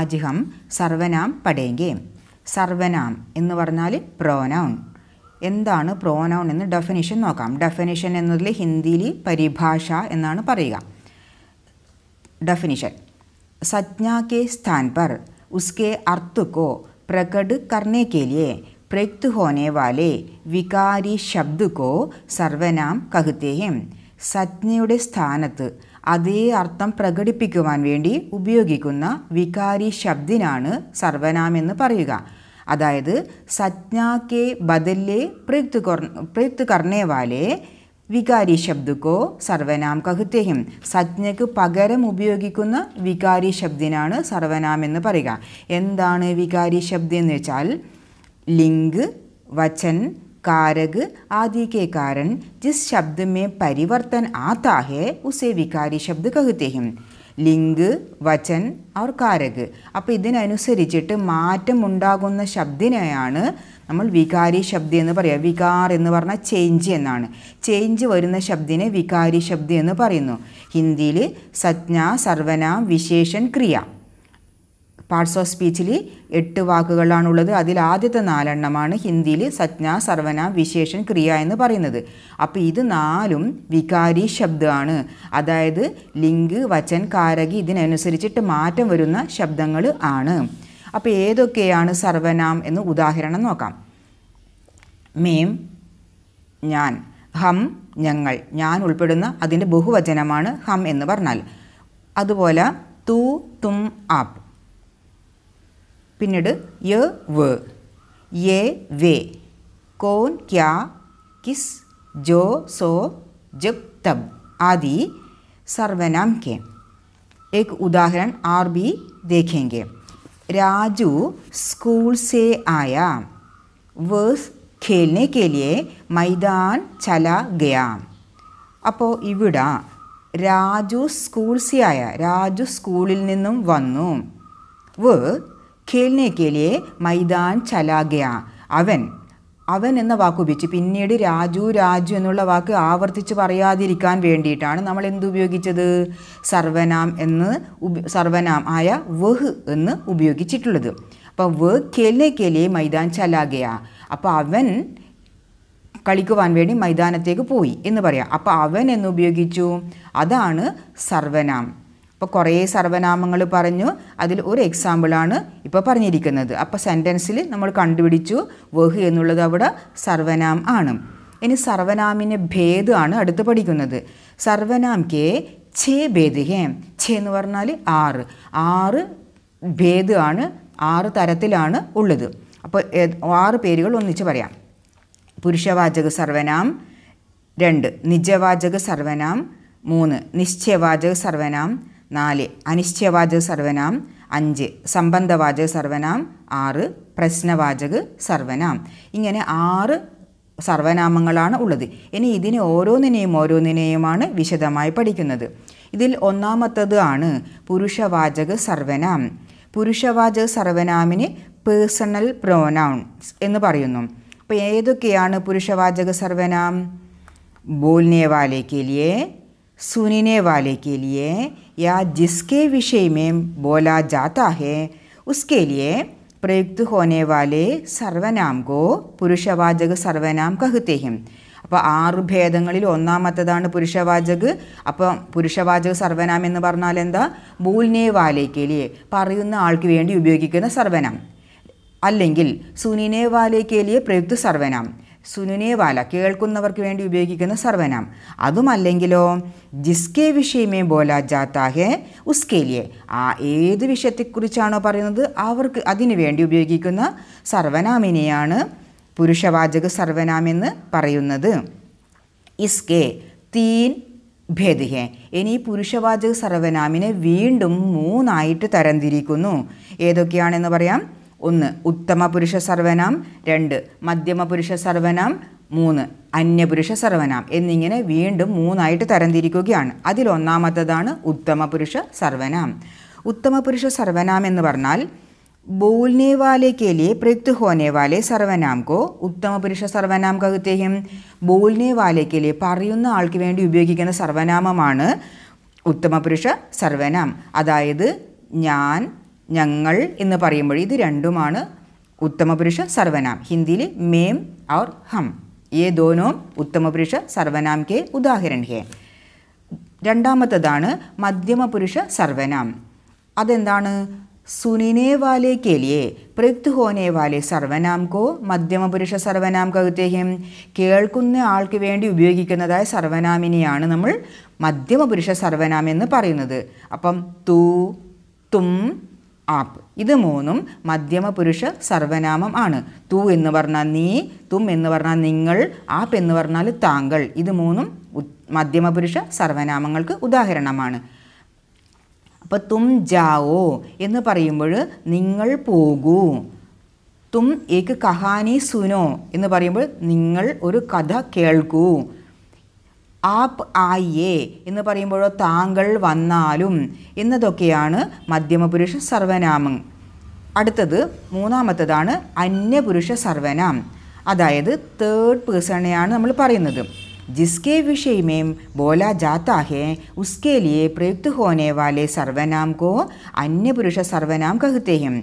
അജിഹം സർവനാം പടേങ്കേം സർവനാം എന്ന് പറഞ്ഞാൽ പ്രോനൗൺ എന്താണ് പ്രോനൗൺ എന്ന് ഡെഫിനിഷൻ നോക്കാം ഡെഫിനിഷൻ എന്നതിൽ ഹിന്ദിയിൽ പരിഭാഷ എന്നാണ് പറയുക ഡെഫിനിഷൻ സജ്ഞ സ്ഥാൻ പർ ഉസ്കെ അർത്തുക്കോ പ്രകട് കർണേ കെ പ്രയുക്ത് ഹോനെ വാലെ വികാരി ശബ്ദക്കോ സർവനാം കഹുത്തേയും സജ്ഞയുടെ സ്ഥാനത്ത് അതേ അർത്ഥം പ്രകടിപ്പിക്കുവാൻ വേണ്ടി ഉപയോഗിക്കുന്ന വികാരി ശബ്ദിനാണ് സർവനാമെന്ന് പറയുക അതായത് സജ്ഞാക്കെ ബദല്ലേ പ്രയുക്ത് പ്രയുക്ത് കർണേവാലെ വികാരി ശബ്ദക്കോ സർവനാം കഹുത്തേഹിം സജ്ഞയ്ക്ക് പകരം ഉപയോഗിക്കുന്ന വികാരി ശബ്ദിനാണ് സർവനാമെന്ന് പറയുക എന്താണ് വികാരി ശബ്ദം എന്ന് വെച്ചാൽ ലിംഗ് വചൻ कारक आदि के कारण जिस शब्द में परिवर्तन आता है उसे विकारी शब्द कहते हैं ലിങ്ക് വചൻ അവർ കാരക് അപ്പോൾ ഇതിനനുസരിച്ചിട്ട് മാറ്റമുണ്ടാകുന്ന ശബ്ദിനെയാണ് നമ്മൾ വികാരി ശബ്ദം എന്ന് പറയുക വികാർ എന്ന് പറഞ്ഞാൽ ചേഞ്ച് എന്നാണ് ചേഞ്ച് വരുന്ന ശബ്ദിനെ വികാരി ശബ്ദം എന്ന് പറയുന്നു ഹിന്ദിയിൽ സജ്ഞ സർവന വിശേഷൻ ക്രിയ പാർട്സ് ഓഫ് സ്പീച്ചിൽ എട്ട് വാക്കുകളാണുള്ളത് അതിൽ ആദ്യത്തെ നാലെണ്ണമാണ് ഹിന്ദിയിൽ സജ്ഞ സർവന വിശേഷൻ ക്രിയ എന്ന് പറയുന്നത് അപ്പോൾ ഇത് നാലും വികാരി ശബ്ദമാണ് അതായത് ലിംഗ് വചൻ കാരകി ഇതിനനുസരിച്ചിട്ട് മാറ്റം വരുന്ന ശബ്ദങ്ങൾ ആണ് അപ്പോൾ ഏതൊക്കെയാണ് സർവനാം എന്ന് ഉദാഹരണം നോക്കാം മേം ഞാൻ ഹം ഞങ്ങൾ ഞാൻ ഉൾപ്പെടുന്ന അതിൻ്റെ ബഹുവചനമാണ് ഹം എന്ന് പറഞ്ഞാൽ അതുപോലെ തു തും ആപ്പ് പിന്നീട് യ വ് യേ വേ കോൻ ക്യാ കിസ് ജോ സോ ജബ് തബ് ആദि सर्वनाम के एक उदाहरण और भी देखेंगे राजू स्कूल से आया वह खेलने के लिए मैदान चला गया അപ്പോൾ ഇവിടെ രാജു സ്കൂൾ സി ആയ രാജു സ്കൂളിൽ നിന്നും വന്നു വ് ഖേലിനെ കേലിയെ മൈദാൻ ചലാഗയ അവൻ അവൻ എന്ന വാക്ക് ഉപയോഗിച്ച് പിന്നീട് രാജു രാജു എന്നുള്ള വാക്ക് ആവർത്തിച്ച് പറയാതിരിക്കാൻ വേണ്ടിയിട്ടാണ് നമ്മൾ എന്തുപയോഗിച്ചത് സർവനാം എന്ന് സർവനാം ആയ വഹ് എന്ന് ഉപയോഗിച്ചിട്ടുള്ളത് അപ്പോൾ വ് കേലിനെ കേലിയെ മൈതാൻ ചലാഗയ അപ്പോൾ അവൻ കളിക്കുവാൻ വേണ്ടി മൈതാനത്തേക്ക് പോയി എന്ന് പറയാം അപ്പോൾ അവൻ എന്ന് ഉപയോഗിച്ചു അതാണ് സർവനാം ഇപ്പോൾ കുറേ സർവനാമങ്ങൾ പറഞ്ഞു അതിൽ ഒരു എക്സാമ്പിളാണ് ഇപ്പോൾ പറഞ്ഞിരിക്കുന്നത് അപ്പോൾ സെൻറ്റൻസിൽ നമ്മൾ കണ്ടുപിടിച്ചു വഹ് എന്നുള്ളത് അവിടെ സർവനാം ആണ് ഇനി സർവനാമിന് ഭേദമാണ് അടുത്ത് പഠിക്കുന്നത് സർവനാം കെ ഛേ ഭേദ് ഹേ ഛേ എന്ന് പറഞ്ഞാൽ ആറ് ആറ് ഭേദമാണ് ആറ് തരത്തിലാണ് ഉള്ളത് അപ്പോൾ ആറ് പേരുകൾ ഒന്നിച്ച് പറയാം പുരുഷവാചക സർവനാം രണ്ട് നിജവാചക സർവനാം മൂന്ന് നിശ്ചയവാചക സർവനാം നാല് അനിശ്ചയവാചക സർവനാം അഞ്ച് സംബന്ധവാചക സർവനാം ആറ് പ്രശ്നവാചക സർവനാം ഇങ്ങനെ ആറ് സർവനാമങ്ങളാണ് ഉള്ളത് ഇനി ഇതിനെ ഓരോന്നിനെയും ഓരോന്നിനെയുമാണ് വിശദമായി പഠിക്കുന്നത് ഇതിൽ ഒന്നാമത്തത് ആണ് പുരുഷവാചക സർവനാം പുരുഷവാചക സർവനാമിന് പേഴ്സണൽ പ്രോനൗൺസ് എന്ന് പറയുന്നു അപ്പോൾ ഏതൊക്കെയാണ് പുരുഷവാചക സർവനാം ബോൽനേവാലേക്കിലിയെ सुनने वाले के लिए या जिसके विषय में बोला जाता है उसके लिए प्रयुक्त होने वाले സർവനാം ഗോ പുരുഷവാചക സർവനാം കഹുത്തേഹിം അപ്പോൾ ആറ് ഭേദങ്ങളിൽ ഒന്നാമത്തതാണ് പുരുഷവാചക് അപ്പോൾ പുരുഷവാചക സർവനാം എന്ന് പറഞ്ഞാൽ എന്താ ബൂൽനെ വാലേക്കേലിയെ പറയുന്ന ആൾക്ക് വേണ്ടി ഉപയോഗിക്കുന്ന സർവനാം അല്ലെങ്കിൽ സുനിനെ വാലേക്കേലിയെ പ്രയുക്ത സർവനാം സുനുനേവാല കേൾക്കുന്നവർക്ക് വേണ്ടി ഉപയോഗിക്കുന്ന സർവനാം അതുമല്ലെങ്കിലോ ജിസ്കെ വിഷയമേ ബോല ജാത്താഹെ ഉസ്കേലിയെ ആ ഏത് വിഷയത്തെക്കുറിച്ചാണോ പറയുന്നത് അവർക്ക് അതിനു വേണ്ടി ഉപയോഗിക്കുന്ന സർവനാമിനെയാണ് പുരുഷവാചക സർവനാമെന്ന് പറയുന്നത് ഇസ്കെ തീൻ ഭേദ് ഇനി പുരുഷവാചക സർവനാമിനെ വീണ്ടും മൂന്നായിട്ട് തരംതിരിക്കുന്നു ഏതൊക്കെയാണെന്ന് പറയാം ഒന്ന് ഉത്തമ പുരുഷ സർവനാം രണ്ട് മധ്യമ പുരുഷ സർവനാം മൂന്ന് അന്യപുരുഷ സർവനാം എന്നിങ്ങനെ വീണ്ടും മൂന്നായിട്ട് തരംതിരിക്കുകയാണ് അതിൽ ഒന്നാമത്തതാണ് ഉത്തമ പുരുഷ സർവനാം ഉത്തമ പുരുഷ സർവനാം എന്ന് പറഞ്ഞാൽ बोलने वाले के लिए प्रयुक्त സർവനാം കോ ഉത്തമപുരുഷ സർവനാം കകത്തേഹം ബോൽനെ വാലേക്കിലെ പറയുന്ന ആൾക്ക് വേണ്ടി ഉപയോഗിക്കുന്ന സർവനാമമാണ് ഉത്തമപുരുഷ സർവനാം അതായത് ഞാൻ ഞങ്ങൾ എന്ന് പറയുമ്പോൾ ഇത് രണ്ടുമാണ് ഉത്തമപുരുഷ സർവനാം ഹിന്ദിയിൽ മേം ഔർ ഹം ഏ ദോനോം ഉത്തമപുരുഷ സർവനാം കെ ഉദാഹരണ ഹേ രണ്ടാമത്തതാണ് മധ്യമപുരുഷ സർവനാം അതെന്താണ് സുനിനെ വാലെ കേലിയെ പ്രയുക്ത് ഹോനെ വാലെ സർവനാം കോ മധ്യമപുരുഷ സർവനാം കൗത്തേഹ്യം കേൾക്കുന്ന ആൾക്ക് വേണ്ടി ഉപയോഗിക്കുന്നതായ സർവനാമിനെയാണ് നമ്മൾ മധ്യമപുരുഷ സർവനാം എന്ന് പറയുന്നത് അപ്പം തൂ തും ആപ്പ് ഇത് മൂന്നും മധ്യമ പുരുഷ സർവനാമം ആണ് തു എന്ന് പറഞ്ഞാൽ നീ തും എന്ന് പറഞ്ഞാൽ നിങ്ങൾ ആപ്പ് എന്ന് പറഞ്ഞാൽ താങ്കൾ ഇത് മൂന്നും മധ്യമ പുരുഷ സർവനാമങ്ങൾക്ക് ഉദാഹരണമാണ് അപ്പോൾ തും ജാവോ എന്ന് പറയുമ്പോൾ നിങ്ങൾ പോകൂ തും ഏക്ക് കഹാനി സുനോ എന്ന് പറയുമ്പോൾ നിങ്ങൾ ഒരു കഥ കേൾക്കൂ ആപ് ആയിയേ എന്ന് പറയുമ്പോഴോ താങ്കൾ വന്നാലും എന്നതൊക്കെയാണ് മധ്യമപുരുഷ സർവനാമം അടുത്തത് മൂന്നാമത്തതാണ് അന്യപുരുഷ സർവനാം അതായത് തേർഡ് പേഴ്സണെയാണ് നമ്മൾ പറയുന്നത് जिसके विषय में बोला जाता है उसके लिए प्रयुक्त होने वाले सर्वनाम को സർവനാം കോ അന്യപുരുഷ സർവനാം കഹൃത്തേഹ്യം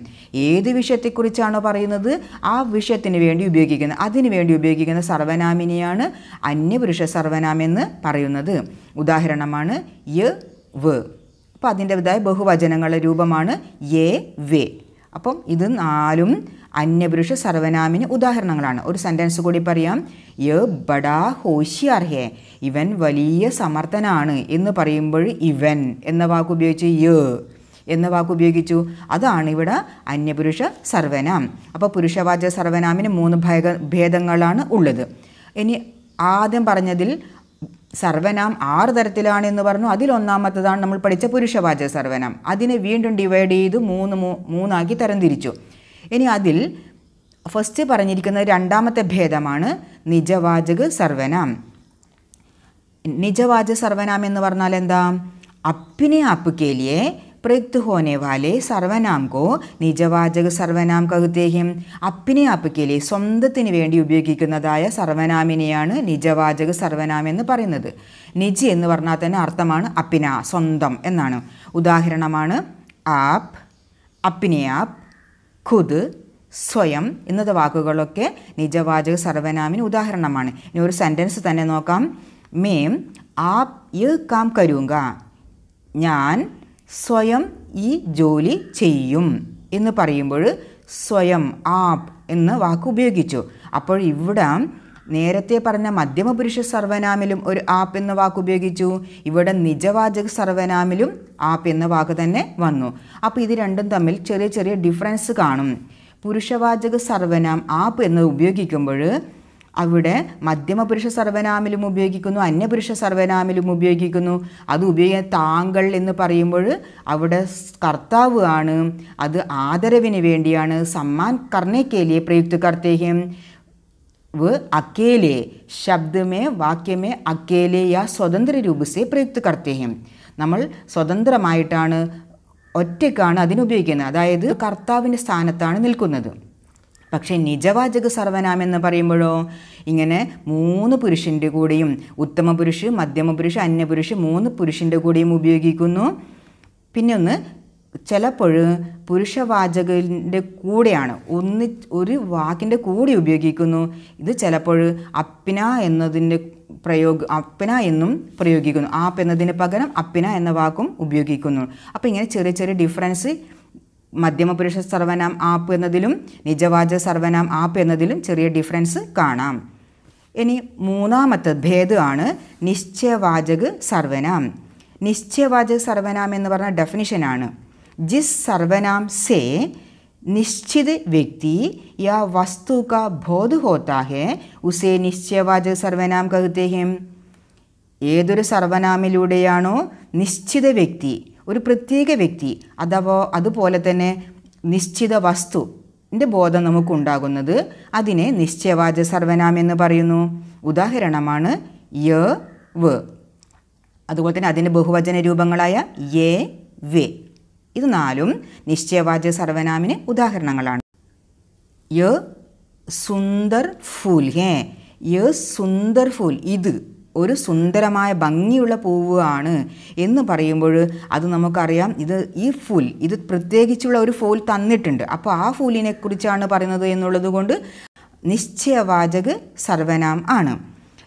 ഏത് വിഷയത്തെക്കുറിച്ചാണോ പറയുന്നത് ആ വിഷയത്തിന് വേണ്ടി ഉപയോഗിക്കുന്ന അതിനു വേണ്ടി ഉപയോഗിക്കുന്ന സർവനാമിനെയാണ് അന്യപുരുഷ സർവനാമെന്ന് പറയുന്നത് ഉദാഹരണമാണ് യ വ് അപ്പോൾ അതിൻ്റെതായ ബഹുവചനങ്ങളുടെ രൂപമാണ് എ വേ അപ്പം ഇത് നാലും അന്യപുരുഷ സർവനാമിന് ഉദാഹരണങ്ങളാണ് ഒരു സെൻറ്റൻസ് കൂടി പറയാം യ ബഡാ ഹോഷിയാർ ഹേ ഇവൻ വലിയ സമർത്ഥനാണ് എന്ന് പറയുമ്പോൾ ഇവൻ എന്ന വാക്ക് ഉപയോഗിച്ച് യ എന്ന വാക്ക് ഉപയോഗിച്ചു അതാണ് ഇവിടെ അന്യപുരുഷ സർവനാം അപ്പോൾ പുരുഷവാച സർവനാമിന് മൂന്ന് ഭേദ ഭേദങ്ങളാണ് ഉള്ളത് ഇനി ആദ്യം പറഞ്ഞതിൽ സർവനാം ആറ് തരത്തിലാണ് എന്ന് പറഞ്ഞു അതിലൊന്നാമത്തതാണ് നമ്മൾ പഠിച്ച പുരുഷവാച സർവനാം അതിനെ വീണ്ടും ഡിവൈഡ് ചെയ്ത് മൂന്ന് മൂന്നാക്കി തരംതിരിച്ചു ഇനി അതിൽ ഫസ്റ്റ് പറഞ്ഞിരിക്കുന്ന രണ്ടാമത്തെ ഭേദമാണ് നിജവാചക സർവനാം നിജവാചക സർവനാം എന്ന് പറഞ്ഞാൽ എന്താ അപ്പിനെ അപ്പുക്കേലിയെ प्रयुक्त ഹോനെ वाले സർവനാം കോ നിജവാചക സർവനാം കകുത്തേഹ്യം അപ്പിനെ അപ്പിക്കലി സ്വന്തത്തിന് വേണ്ടി ഉപയോഗിക്കുന്നതായ സർവനാമിനെയാണ് നിജവാചക സർവനാം എന്ന് പറയുന്നത് നിജി എന്ന് പറഞ്ഞാൽ തന്നെ അർത്ഥമാണ് അപ്പിന സ്വന്തം എന്നാണ് ഉദാഹരണമാണ് ആപ്പ് അപ്പിനെ ആപ്പ് ഖുദ് സ്വയം എന്നത് വാക്കുകളൊക്കെ നിജവാചക സർവനാമിന് ഉദാഹരണമാണ് ഇനി ഒരു സെൻറ്റൻസ് തന്നെ നോക്കാം മേം ആ യ് കാം കരുങ്ക ഞാൻ സ്വയം ഈ ജോലി ചെയ്യും എന്ന് പറയുമ്പോൾ സ്വയം ആപ് എന്ന വാക്ക് ഉപയോഗിച്ചു അപ്പോൾ ഇവിടെ നേരത്തെ പറഞ്ഞ മധ്യമപുരുഷ സർവനാമിലും ഒരു ആപ്പ് എന്ന വാക്ക് ഉപയോഗിച്ചു ഇവിടെ നിജവാചക സർവനാമിലും ആപ്പ് എന്ന വാക്ക് തന്നെ വന്നു അപ്പോൾ ഇത് രണ്ടും തമ്മിൽ ചെറിയ ചെറിയ ഡിഫറൻസ് കാണും പുരുഷവാചക സർവനാം ആപ്പ് എന്ന് ഉപയോഗിക്കുമ്പോൾ അവിടെ മധ്യമപുരുഷ സർവനാമിലും ഉപയോഗിക്കുന്നു അന്യപുരുഷ സർവനാമിലും ഉപയോഗിക്കുന്നു അത് ഉപയോഗിക്കുന്ന താങ്കൾ എന്ന് പറയുമ്പോൾ അവിടെ കർത്താവ് ആണ് അത് ആദരവിന് വേണ്ടിയാണ് സമ്മാൻ കർണേക്കേലിയെ പ്രയുക്ത കർത്തേഹ്യം व अकेले शब्द में वाक्य में अकेले या സ്വതന്ത്ര രൂപ സേ പ്രയുക്ത് करते हैं നമ്മൾ സ്വതന്ത്രമായിട്ടാണ് ഒറ്റയ്ക്കാണ് അതിനുപയോഗിക്കുന്നത് അതായത് കർത്താവിൻ്റെ സ്ഥാനത്താണ് നിൽക്കുന്നത് പക്ഷേ നിജവാചക സർവനാമം എന്ന് പറയുമ്പോഴോ ഇങ്ങനെ മൂന്ന് പുരുഷൻ്റെ കൂടെയും ഉത്തമ പുരുഷ് മധ്യമ പുരുഷ് അന്യപുരുഷ് മൂന്ന് പുരുഷൻ്റെ കൂടെയും ഉപയോഗിക്കുന്നു പിന്നെ ഒന്ന് ചിലപ്പോഴും പുരുഷവാചകൻ്റെ കൂടെയാണ് ഒന്ന് ഒരു വാക്കിൻ്റെ കൂടി ഉപയോഗിക്കുന്നു ഇത് ചിലപ്പോൾ അപ്പിന എന്നതിൻ്റെ പ്രയോഗ അപ്പന എന്നും പ്രയോഗിക്കുന്നു ആപ്പ് എന്നതിന് പകരം അപ്പിന എന്ന വാക്കും ഉപയോഗിക്കുന്നു അപ്പോൾ ഇങ്ങനെ ചെറിയ ചെറിയ ഡിഫറൻസ് പുരുഷ സർവനാം ആപ്പ് എന്നതിലും നിജവാച സർവനാം ആപ്പ് എന്നതിലും ചെറിയ ഡിഫറൻസ് കാണാം ഇനി മൂന്നാമത്തെ ഭേദമാണ് നിശ്ചയവാചക സർവനാം നിശ്ചയവാചക സർവനാം എന്ന് പറഞ്ഞ ഡെഫിനിഷനാണ് जिस सर्वनाम से निश्चित व्यक्ति या वस्तु का बोध होता है उसे सर्वनाम സർവനാം हैं ഏതൊരു സർവനാമിലൂടെയാണോ നിശ്ചിത വ്യക്തി ഒരു പ്രത്യേക വ്യക്തി അഥവാ അതുപോലെ തന്നെ നിശ്ചിത വസ്തുവിൻ്റെ ബോധം നമുക്കുണ്ടാകുന്നത് അതിനെ നിശ്ചയവാച സർവനാം എന്ന് പറയുന്നു ഉദാഹരണമാണ് യ വ അതുപോലെ തന്നെ അതിൻ്റെ ബഹുവചന രൂപങ്ങളായ എ വേ ഇത് നാലും നിശ്ചയവാചക സർവനാമിന് ഉദാഹരണങ്ങളാണ് യ സുന്ദർ ഫുൽ ഹേ യ സുന്ദർ ഫുൽ ഇത് ഒരു സുന്ദരമായ ഭംഗിയുള്ള പൂവാണ് എന്ന് പറയുമ്പോൾ അത് നമുക്കറിയാം ഇത് ഈ ഫുൽ ഇത് പ്രത്യേകിച്ചുള്ള ഒരു ഫൂൽ തന്നിട്ടുണ്ട് അപ്പോൾ ആ ഫുലിനെ കുറിച്ചാണ് പറയുന്നത് എന്നുള്ളത് കൊണ്ട് നിശ്ചയവാചക സർവനാം ആണ്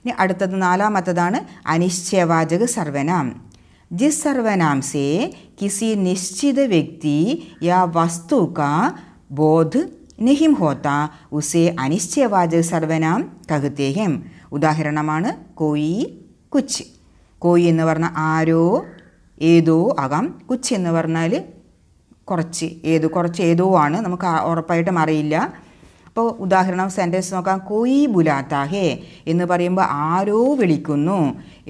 ഇനി അടുത്തത് നാലാമത്തതാണ് അനിശ്ചയവാചക സർവനാം जिस सर्वनाम से किसी निश्चित व्यक्ति या वस्तु का बोध नहीं होता उसे अनिश्चयवाचक സർവനാം കഹുത്തേഹം ഉദാഹരണമാണ് കൊയി കുച്ച് കൊയി എന്ന് പറഞ്ഞാൽ ആരോ ഏതോ ആകാം കുച്ച് എന്ന് പറഞ്ഞാൽ കുറച്ച് ഏതോ കുറച്ച് ഏതോ ആണ് നമുക്ക് ഉറപ്പായിട്ടും അറിയില്ല അപ്പോൾ ഉദാഹരണം സെൻറ്റൻസ് നോക്കാം കൊയ് ബുലാത്താഹേ എന്ന് പറയുമ്പോൾ ആരോ വിളിക്കുന്നു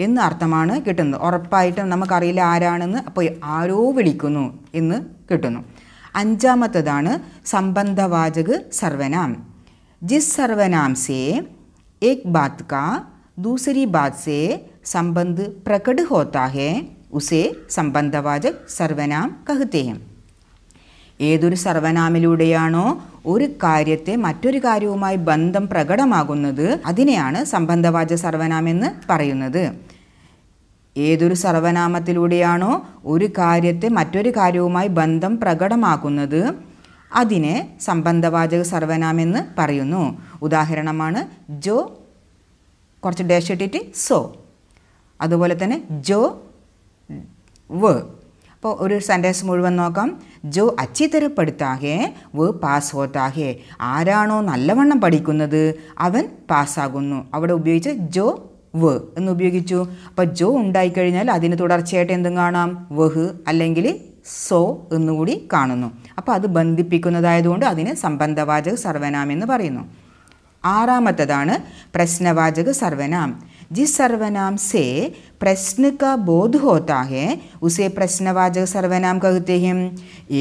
എന്ന് അർത്ഥമാണ് കിട്ടുന്നത് ഉറപ്പായിട്ടും നമുക്കറിയില്ല ആരാണെന്ന് അപ്പോൾ ആരോ വിളിക്കുന്നു എന്ന് കിട്ടുന്നു അഞ്ചാമത്തതാണ് സംബന്ധവാചക് സർവനാം ജിസ് സർവനാം സേ ഏക് ബാത് കാ ദൂസരി ബാത് സേ സംബന്ധ് പ്രകട് ഹോത്താഹേ ഉസേ സംബന്ധവാചക് സർവനാം सर्वनाम ഏതൊരു സർവനാമിലൂടെയാണോ ഒരു കാര്യത്തെ മറ്റൊരു കാര്യവുമായി ബന്ധം പ്രകടമാകുന്നത് അതിനെയാണ് സംബന്ധവാച സർവനാമെന്ന് പറയുന്നത് ഏതൊരു സർവനാമത്തിലൂടെയാണോ ഒരു കാര്യത്തെ മറ്റൊരു കാര്യവുമായി ബന്ധം പ്രകടമാക്കുന്നത് അതിനെ സംബന്ധവാചക സർവനാമെന്ന് പറയുന്നു ഉദാഹരണമാണ് ജോ കുറച്ച് ഡാഷ് ഇട്ടിട്ട് സോ അതുപോലെ തന്നെ ജോ വ് ഇപ്പോൾ ഒരു സെൻറ്റൻസ് മുഴുവൻ നോക്കാം ജോ അച്ചിത്തരപ്പെടുത്താകെ വ് പാസ് ഹോത്താകെ ആരാണോ നല്ലവണ്ണം പഠിക്കുന്നത് അവൻ പാസ്സാകുന്നു അവിടെ ഉപയോഗിച്ച് ജോ വ് എന്ന് ഉപയോഗിച്ചു അപ്പോൾ ജോ ഉണ്ടായിക്കഴിഞ്ഞാൽ അതിന് തുടർച്ചയായിട്ട് എന്തും കാണാം വഹ് അല്ലെങ്കിൽ സോ എന്നുകൂടി കാണുന്നു അപ്പോൾ അത് ബന്ധിപ്പിക്കുന്നതായതുകൊണ്ട് അതിന് സംബന്ധവാചക സർവനാമെന്ന് പറയുന്നു ആറാമത്തതാണ് പ്രശ്നവാചക സർവനാം जिस सर्वनाम से प्रश्न का बोध പ്രശ്ന ബോധ് ഹോത്താഹെ ഉസേ പ്രശ്നവാചക സർവനാം കഹത്തേയും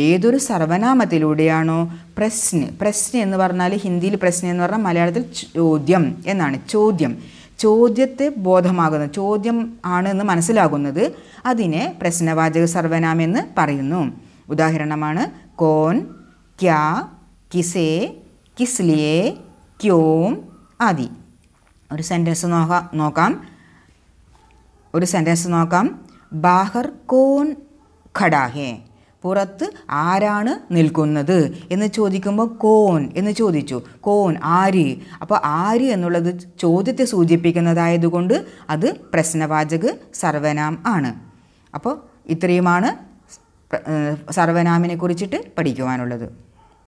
ഏതൊരു സർവനാമത്തിലൂടെയാണോ പ്രശ്ന പ്രശ്ന എന്ന് പറഞ്ഞാൽ ഹിന്ദിയിൽ പ്രശ്ന എന്ന് പറഞ്ഞാൽ മലയാളത്തിൽ ചോദ്യം എന്നാണ് ചോദ്യം ചോദ്യത്തെ ബോധമാകുന്ന ചോദ്യം ആണ് എന്ന് മനസ്സിലാകുന്നത് അതിനെ പ്രശ്നവാചക സർവനാം എന്ന് പറയുന്നു ഉദാഹരണമാണ് കോൻ ക്യാ കിസേ കിസ്ലിയേ ക്യോം ആദി ഒരു സെൻറ്റൻസ് നോക്കാം നോക്കാം ഒരു സെൻറ്റൻസ് നോക്കാം ബാഹർ കോൺ ഖടാഹേ പുറത്ത് ആരാണ് നിൽക്കുന്നത് എന്ന് ചോദിക്കുമ്പോൾ കോൺ എന്ന് ചോദിച്ചു കോൺ ആര് അപ്പോൾ ആര് എന്നുള്ളത് ചോദ്യത്തെ സൂചിപ്പിക്കുന്നതായതുകൊണ്ട് അത് പ്രശ്നവാചക സർവനാം ആണ് അപ്പോൾ ഇത്രയുമാണ് സർവനാമിനെ കുറിച്ചിട്ട് പഠിക്കുവാനുള്ളത്